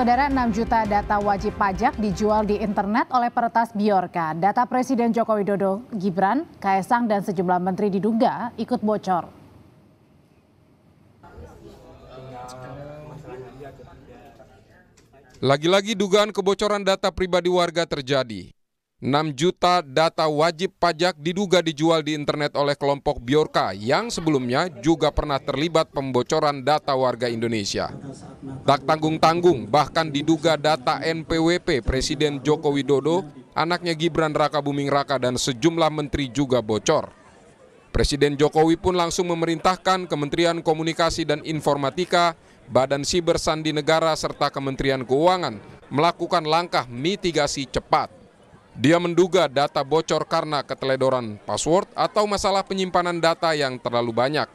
Saudara 6 juta data wajib pajak dijual di internet oleh peretas Biorka. Data Presiden Joko Widodo, Gibran, Kaesang dan sejumlah menteri diduga ikut bocor. Lagi-lagi dugaan kebocoran data pribadi warga terjadi. 6 juta data wajib pajak diduga dijual di internet oleh kelompok Biorka yang sebelumnya juga pernah terlibat pembocoran data warga Indonesia. Tak tanggung-tanggung, bahkan diduga data NPWP Presiden Joko Widodo, anaknya Gibran Raka Buming Raka dan sejumlah menteri juga bocor. Presiden Jokowi pun langsung memerintahkan Kementerian Komunikasi dan Informatika, Badan Siber Sandi Negara serta Kementerian Keuangan melakukan langkah mitigasi cepat. Dia menduga data bocor karena keteledoran password atau masalah penyimpanan data yang terlalu banyak.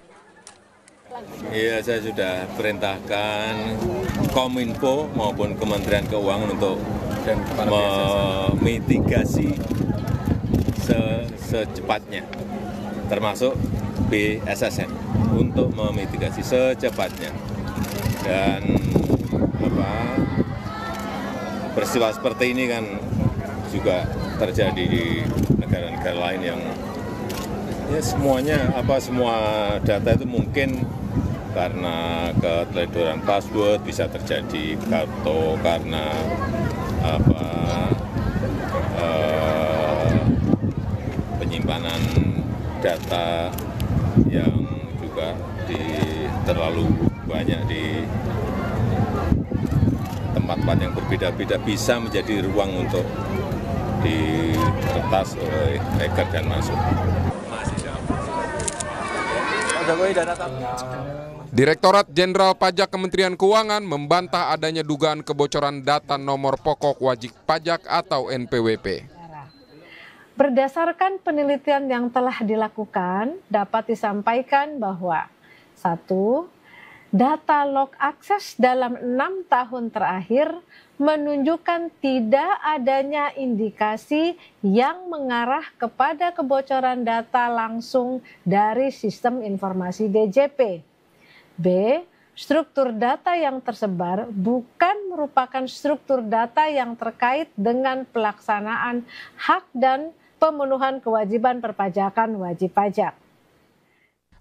Iya, saya sudah perintahkan Kominfo maupun Kementerian Keuangan untuk dan memitigasi se secepatnya, termasuk BSSN untuk memitigasi secepatnya dan apa, peristiwa seperti ini kan juga terjadi di negara-negara lain yang ya semuanya apa semua data itu mungkin karena keteledoran password bisa terjadi atau karena apa eh, penyimpanan data yang juga di terlalu banyak di tempat-tempat yang berbeda-beda bisa menjadi ruang untuk di kertas oleh Eger dan masuk. Direktorat Jenderal Pajak Kementerian Keuangan membantah adanya dugaan kebocoran data nomor pokok wajib pajak atau NPWP. Berdasarkan penelitian yang telah dilakukan, dapat disampaikan bahwa satu, data log akses dalam enam tahun terakhir menunjukkan tidak adanya indikasi yang mengarah kepada kebocoran data langsung dari sistem informasi DJP. B. Struktur data yang tersebar bukan merupakan struktur data yang terkait dengan pelaksanaan hak dan pemenuhan kewajiban perpajakan wajib pajak.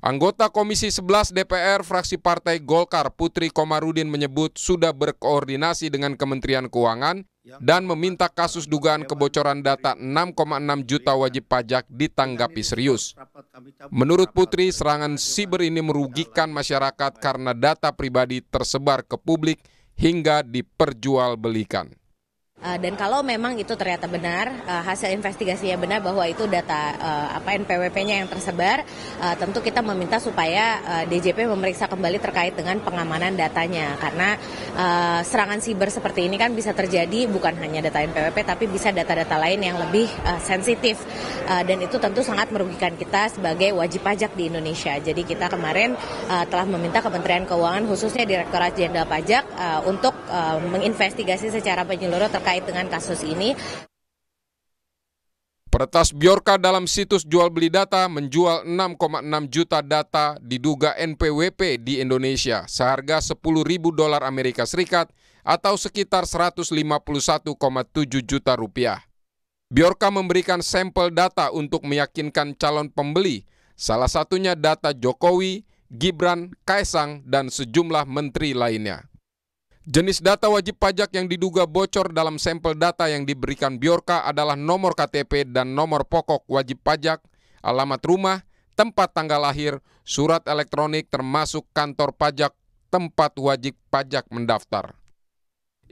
Anggota Komisi 11 DPR fraksi Partai Golkar Putri Komarudin menyebut sudah berkoordinasi dengan Kementerian Keuangan dan meminta kasus dugaan kebocoran data 6,6 juta wajib pajak ditanggapi serius. Menurut Putri, serangan siber ini merugikan masyarakat karena data pribadi tersebar ke publik hingga diperjualbelikan. Eh, dan kalau memang itu ternyata benar, eh, hasil investigasinya benar bahwa itu data eh, apa NPWP-nya yang tersebar, tentu kita meminta supaya DJP memeriksa kembali terkait dengan pengamanan datanya karena serangan siber seperti ini kan bisa terjadi bukan hanya data NPWP tapi bisa data-data lain yang lebih sensitif dan itu tentu sangat merugikan kita sebagai wajib pajak di Indonesia. Jadi kita kemarin telah meminta Kementerian Keuangan khususnya Direktorat Jenderal Pajak untuk uh, menginvestigasi secara menyeluruh terkait dengan kasus ini. Peretas Biorka dalam situs jual beli data menjual 6,6 juta data diduga NPWP di Indonesia seharga 10.000 dolar Amerika Serikat atau sekitar 151,7 juta rupiah. Biorka memberikan sampel data untuk meyakinkan calon pembeli, salah satunya data Jokowi, Gibran, Kaisang, dan sejumlah menteri lainnya. Jenis data wajib pajak yang diduga bocor dalam sampel data yang diberikan Biorka adalah nomor KTP dan nomor pokok wajib pajak, alamat rumah, tempat tanggal lahir, surat elektronik termasuk kantor pajak, tempat wajib pajak mendaftar.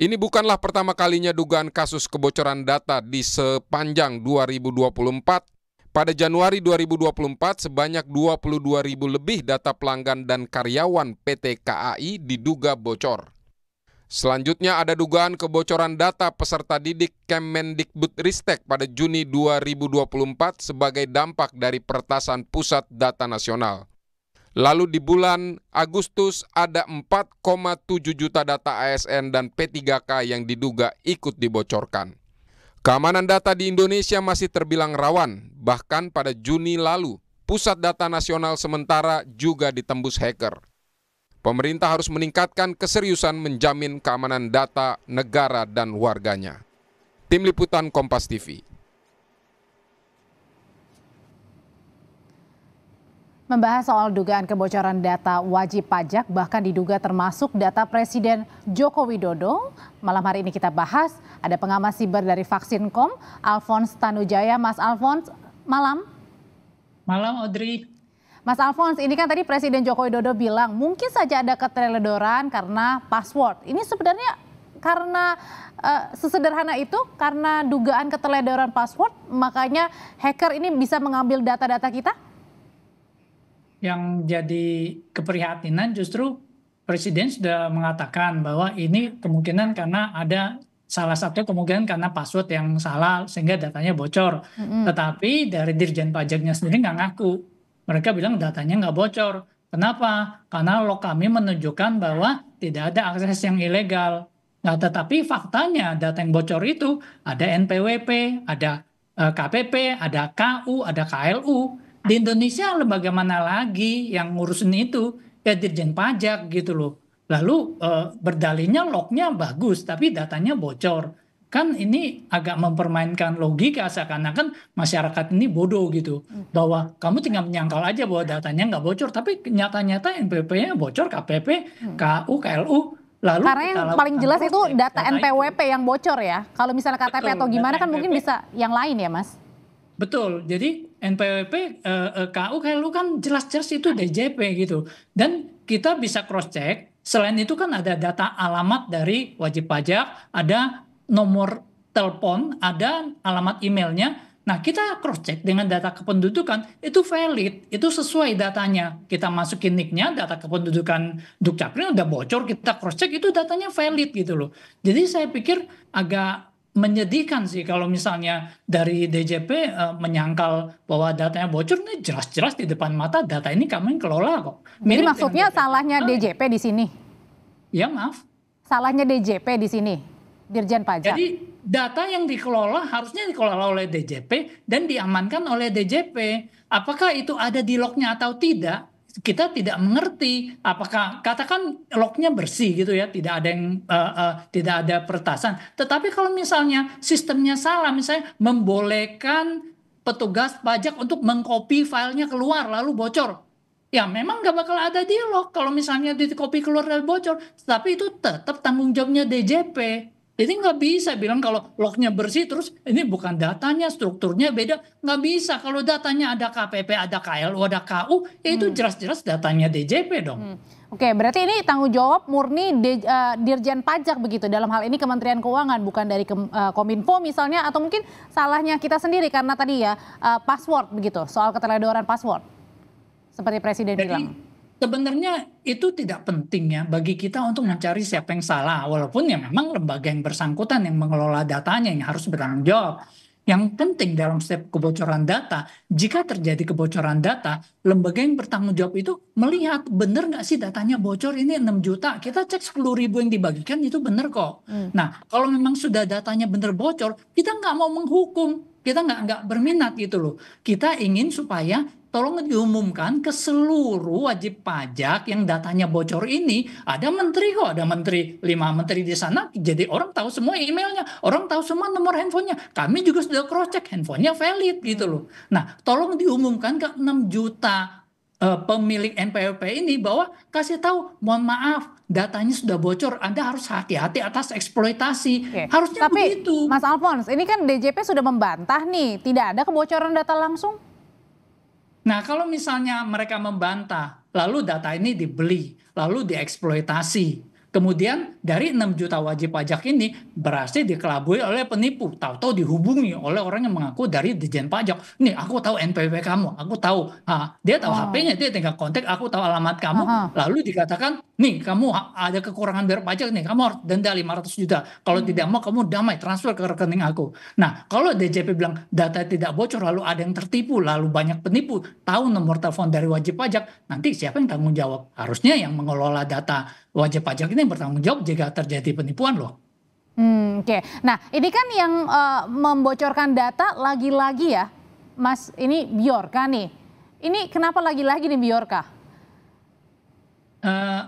Ini bukanlah pertama kalinya dugaan kasus kebocoran data di sepanjang 2024. Pada Januari 2024, sebanyak 22 ribu lebih data pelanggan dan karyawan PT KAI diduga bocor. Selanjutnya ada dugaan kebocoran data peserta didik Kemendikbudristek pada Juni 2024 sebagai dampak dari pertasan Pusat Data Nasional. Lalu di bulan Agustus ada 4,7 juta data ASN dan P3K yang diduga ikut dibocorkan. Keamanan data di Indonesia masih terbilang rawan, bahkan pada Juni lalu Pusat Data Nasional sementara juga ditembus hacker pemerintah harus meningkatkan keseriusan menjamin keamanan data negara dan warganya. Tim Liputan Kompas TV. Membahas soal dugaan kebocoran data wajib pajak bahkan diduga termasuk data Presiden Joko Widodo. Malam hari ini kita bahas ada pengamat siber dari Vaksinkom, Alphonse Tanujaya. Mas Alphonse, malam. Malam Audrey. Mas Alphonse, ini kan tadi Presiden Joko Widodo bilang mungkin saja ada keteledoran karena password. Ini sebenarnya karena uh, sesederhana itu karena dugaan keteledoran password makanya hacker ini bisa mengambil data-data kita? Yang jadi keprihatinan justru Presiden sudah mengatakan bahwa ini kemungkinan karena ada salah satu kemungkinan karena password yang salah sehingga datanya bocor. Mm -hmm. Tetapi dari Dirjen Pajaknya sendiri nggak ngaku mereka bilang datanya nggak bocor. Kenapa? Karena log kami menunjukkan bahwa tidak ada akses yang ilegal. Nah, tetapi faktanya data yang bocor itu ada NPWP, ada eh, KPP, ada KU, ada KLU. Di Indonesia lembaga mana lagi yang ngurusin itu? Ya Dirjen Pajak gitu loh. Lalu eh, berdalinya lognya bagus, tapi datanya bocor kan ini agak mempermainkan logika seakan-akan masyarakat ini bodoh gitu hmm. bahwa kamu tinggal menyangkal aja bahwa datanya nggak bocor tapi nyata-nyata NPP-nya bocor KPP, hmm. KU, KLU lalu karena yang paling jelas itu data, NPWP itu. yang bocor ya kalau misalnya KTP Betul, atau gimana kan NPP. mungkin bisa yang lain ya mas Betul, jadi NPWP, eh, eh KU, KLU kan jelas-jelas itu DJP gitu. Dan kita bisa cross-check, selain itu kan ada data alamat dari wajib pajak, ada nomor telepon, ada alamat emailnya. Nah, kita cross check dengan data kependudukan itu valid, itu sesuai datanya. Kita masukin nicknya, data kependudukan Dukcapil udah bocor, kita cross check itu datanya valid gitu loh. Jadi saya pikir agak menyedihkan sih kalau misalnya dari DJP e, eh, menyangkal bahwa datanya bocor ini jelas-jelas di depan mata data ini kami yang kelola kok. Mirip Jadi maksudnya salahnya ah. DJP di sini? Ya maaf. Salahnya DJP di sini? Dirjen Pajak. Jadi data yang dikelola harusnya dikelola oleh DJP dan diamankan oleh DJP. Apakah itu ada di lognya atau tidak? Kita tidak mengerti apakah katakan lognya bersih gitu ya, tidak ada yang uh, uh, tidak ada pertasan. Tetapi kalau misalnya sistemnya salah, misalnya membolehkan petugas pajak untuk mengcopy filenya keluar lalu bocor, ya memang nggak bakal ada di dialog kalau misalnya di copy keluar dan bocor. Tapi itu tetap tanggung jawabnya DJP. Jadi nggak bisa bilang kalau lognya bersih terus ini bukan datanya, strukturnya beda. Nggak bisa kalau datanya ada KPP, ada KLU, ada KU, ya itu hmm. jelas-jelas hmm. datanya DJP dong. Hmm. Oke, berarti ini tanggung jawab murni di, uh, eh, Dirjen Pajak begitu dalam hal ini Kementerian Keuangan bukan dari ke, uh, eh, Kominfo misalnya atau mungkin salahnya kita sendiri karena tadi ya uh, password begitu soal keteledoran password seperti Presiden Jadi, bilang sebenarnya itu tidak penting ya bagi kita untuk mencari siapa yang salah walaupun ya memang lembaga yang bersangkutan yang mengelola datanya yang harus bertanggung jawab yang penting dalam setiap kebocoran data, jika terjadi kebocoran data, lembaga yang bertanggung jawab itu melihat benar nggak sih datanya bocor ini 6 juta, kita cek 10 ribu yang dibagikan itu benar kok. Hmm. Nah, kalau memang sudah datanya benar bocor, kita nggak mau menghukum, kita nggak nggak berminat gitu loh. Kita ingin supaya tolong diumumkan ke seluruh wajib pajak yang datanya bocor ini. Ada menteri kok, ada menteri, lima menteri di sana. Jadi orang tahu semua emailnya, orang tahu semua nomor handphonenya. Kami juga sudah cross-check, handphonenya valid gitu loh. Nah, tolong diumumkan ke 6 juta uh, pemilik NPWP ini bahwa kasih tahu, mohon maaf, datanya sudah bocor, Anda harus hati-hati atas eksploitasi. Oke. Harusnya Tapi, begitu. Mas Alphonse, ini kan DJP sudah membantah nih, tidak ada kebocoran data langsung. Nah, kalau misalnya mereka membantah, lalu data ini dibeli, lalu dieksploitasi, Kemudian dari 6 juta wajib pajak ini berhasil dikelabui oleh penipu. Tahu-tahu dihubungi oleh orang yang mengaku dari Dijen Pajak. Nih, aku tahu NPWP kamu, aku tahu. Ha, dia tahu oh. HP-nya, dia tinggal kontak, aku tahu alamat kamu. Lalu dikatakan, nih kamu ada kekurangan bayar pajak nih, kamu harus denda 500 juta. Kalau hmm. tidak mau, kamu damai, transfer ke rekening aku. Nah, kalau DJP bilang data tidak bocor, lalu ada yang tertipu, lalu banyak penipu, tahu nomor telepon dari wajib pajak, nanti siapa yang tanggung jawab? Harusnya yang mengelola data wajib pajak ini yang bertanggung jawab jika terjadi penipuan loh. Hmm, Oke, okay. nah ini kan yang uh, membocorkan data lagi-lagi ya, Mas. Ini Biorka nih. Ini kenapa lagi-lagi nih Biorka? Uh, eh,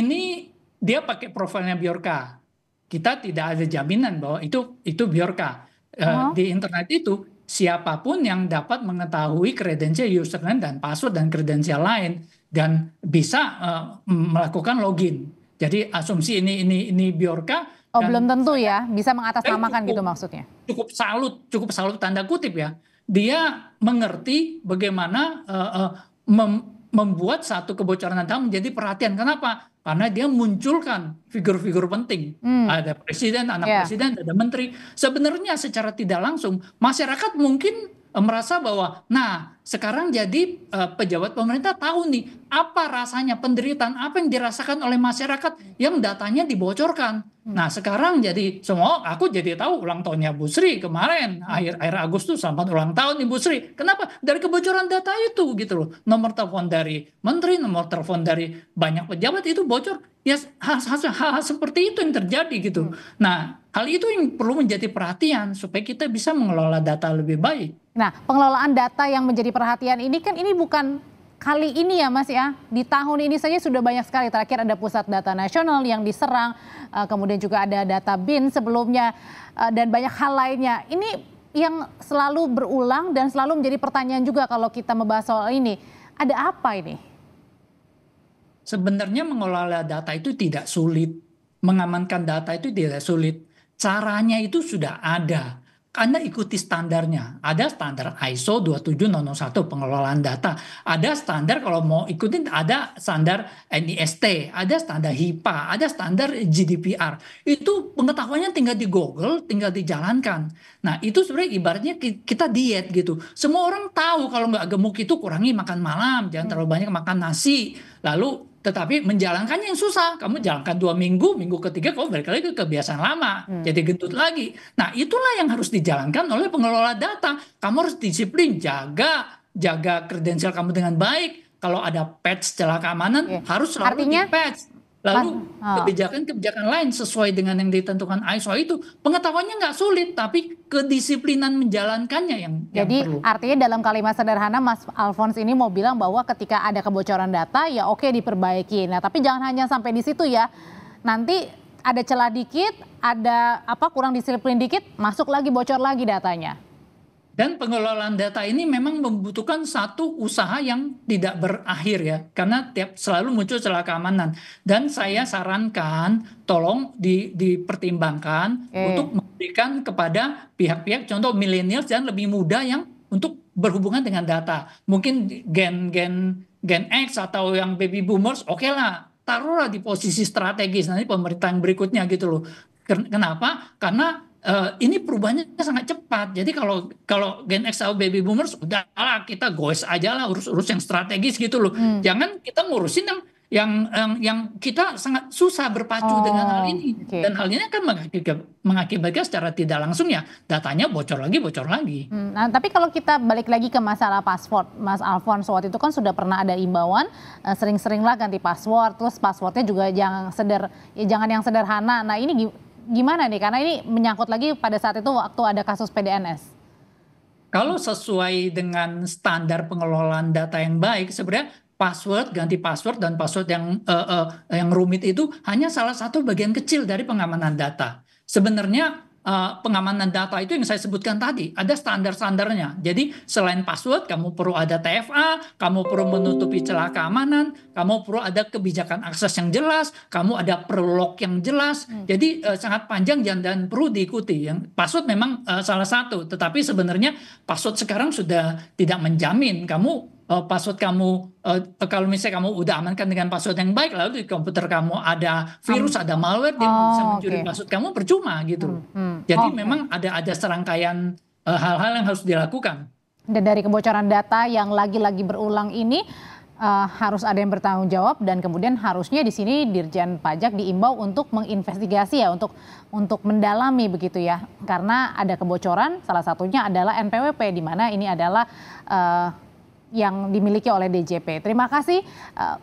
ini dia pakai profilnya Biorka. Kita tidak ada jaminan bahwa itu itu Biorka. Eh, uh, -huh. Di internet itu siapapun yang dapat mengetahui kredensial username dan password dan kredensial lain dan bisa uh, melakukan login. Jadi asumsi ini ini ini Biorka Oh, dan, belum tentu ya, bisa mengatasnamakan eh, gitu maksudnya. Cukup salut, cukup salut tanda kutip ya. Dia mengerti bagaimana uh, uh, mem membuat satu kebocoran data menjadi perhatian. Kenapa? karena dia munculkan figur-figur penting. Hmm. Ada presiden, anak yeah. presiden, ada menteri. Sebenarnya secara tidak langsung masyarakat mungkin merasa bahwa nah sekarang jadi uh, pejabat pemerintah tahu nih apa rasanya penderitaan apa yang dirasakan oleh masyarakat yang datanya dibocorkan. Hmm. Nah sekarang jadi semua aku jadi tahu ulang tahunnya Bu Sri kemarin hmm. akhir akhir Agustus sampai ulang tahun Ibu Sri. Kenapa? Dari kebocoran data itu gitu loh. Nomor telepon dari menteri, nomor telepon dari banyak pejabat itu bocor. Ya hal-hal seperti itu yang terjadi gitu. Hmm. Nah hal itu yang perlu menjadi perhatian supaya kita bisa mengelola data lebih baik. Nah pengelolaan data yang menjadi perhatian ini kan ini bukan kali ini ya Mas ya. Di tahun ini saja sudah banyak sekali. Terakhir ada Pusat Data Nasional yang diserang, eh, kemudian juga ada data BIN sebelumnya eh, dan banyak hal lainnya. Ini yang selalu berulang dan selalu menjadi pertanyaan juga kalau kita membahas soal ini. Ada apa ini? Sebenarnya mengelola data itu tidak sulit. Mengamankan data itu tidak sulit. Caranya itu sudah ada anda ikuti standarnya. Ada standar ISO 27001 pengelolaan data. Ada standar kalau mau ikutin ada standar NIST, ada standar HIPAA, ada standar GDPR. Itu pengetahuannya tinggal di Google, tinggal dijalankan. Nah itu sebenarnya ibaratnya kita diet gitu. Semua orang tahu kalau nggak gemuk itu kurangi makan malam, jangan terlalu banyak makan nasi. Lalu tetapi menjalankannya yang susah. Kamu jalankan dua minggu, minggu ketiga kamu balik lagi ke kebiasaan lama, hmm. jadi gendut lagi. Nah itulah yang harus dijalankan oleh pengelola data. Kamu harus disiplin, jaga, jaga kredensial kamu dengan baik. Kalau ada patch celah keamanan, yeah. harus selalu Artinya, di patch Lalu kebijakan-kebijakan ah. lain sesuai dengan yang ditentukan ISO itu pengetahuannya nggak sulit, tapi kedisiplinan menjalankannya yang Jadi yang perlu. artinya dalam kalimat sederhana Mas Alphonse ini mau bilang bahwa ketika ada kebocoran data ya oke diperbaiki. Nah tapi jangan hanya sampai di situ ya. Nanti ada celah dikit, ada apa kurang disiplin dikit, masuk lagi bocor lagi datanya. Dan pengelolaan data ini memang membutuhkan satu usaha yang tidak berakhir ya, karena tiap selalu muncul celah keamanan. Dan saya hmm. sarankan, tolong di, dipertimbangkan hmm. untuk memberikan kepada pihak-pihak, contoh milenial dan lebih muda yang untuk berhubungan dengan data. Mungkin gen-gen gen X atau yang baby boomers, oke okay lah, taruhlah di posisi strategis nanti pemerintahan berikutnya gitu loh. Kenapa? Karena Eh, ini perubahannya sangat cepat. Jadi kalau kalau Gen X atau Baby Boomers udahlah kita goes aja lah urus-urus yang strategis gitu loh. Hmm. Jangan kita ngurusin yang yang yang, kita sangat susah berpacu oh, dengan hal ini okay. dan hal ini kan mengakibatkan, mengakibatkan secara tidak langsung ya datanya bocor lagi bocor lagi. Hmm, nah tapi kalau kita balik lagi ke masalah password, Mas Alfonso waktu itu kan sudah pernah ada imbauan eh, sering-seringlah ganti password, terus passwordnya juga jangan seder, ya jangan yang sederhana. Nah ini gimana nih? Karena ini menyangkut lagi pada saat itu waktu ada kasus PDNS. Kalau sesuai dengan standar pengelolaan data yang baik, sebenarnya password ganti password dan password yang uh, uh, yang rumit itu hanya salah satu bagian kecil dari pengamanan data. Sebenarnya uh, pengamanan data itu yang saya sebutkan tadi. Ada standar-standarnya. Jadi selain password, kamu perlu ada TFA, kamu perlu menutupi celah keamanan, kamu perlu ada kebijakan akses yang jelas, kamu ada perlock yang jelas. Hmm. Jadi uh, sangat panjang dan, dan perlu diikuti. Yang password memang uh, salah satu, tetapi sebenarnya password sekarang sudah tidak menjamin kamu uh, password kamu uh, kalau misalnya kamu udah amankan dengan password yang baik lalu di komputer kamu ada virus, ada malware dia oh, bisa mencuri okay. password kamu percuma gitu. Hmm, hmm. Jadi okay. memang ada ada serangkaian eh, hal-hal uh, yang harus dilakukan. Dan dari kebocoran data yang lagi-lagi berulang ini uh, harus ada yang bertanggung jawab dan kemudian harusnya di sini Dirjen Pajak diimbau untuk menginvestigasi ya untuk untuk mendalami begitu ya karena ada kebocoran salah satunya adalah NPWP di mana ini adalah uh, yang dimiliki oleh DJP. Terima kasih eh,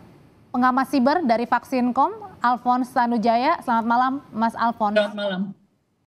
pengamat siber dari Vaksincom, Alphonse Sanujaya. Selamat malam, Mas Alphonse. Selamat malam.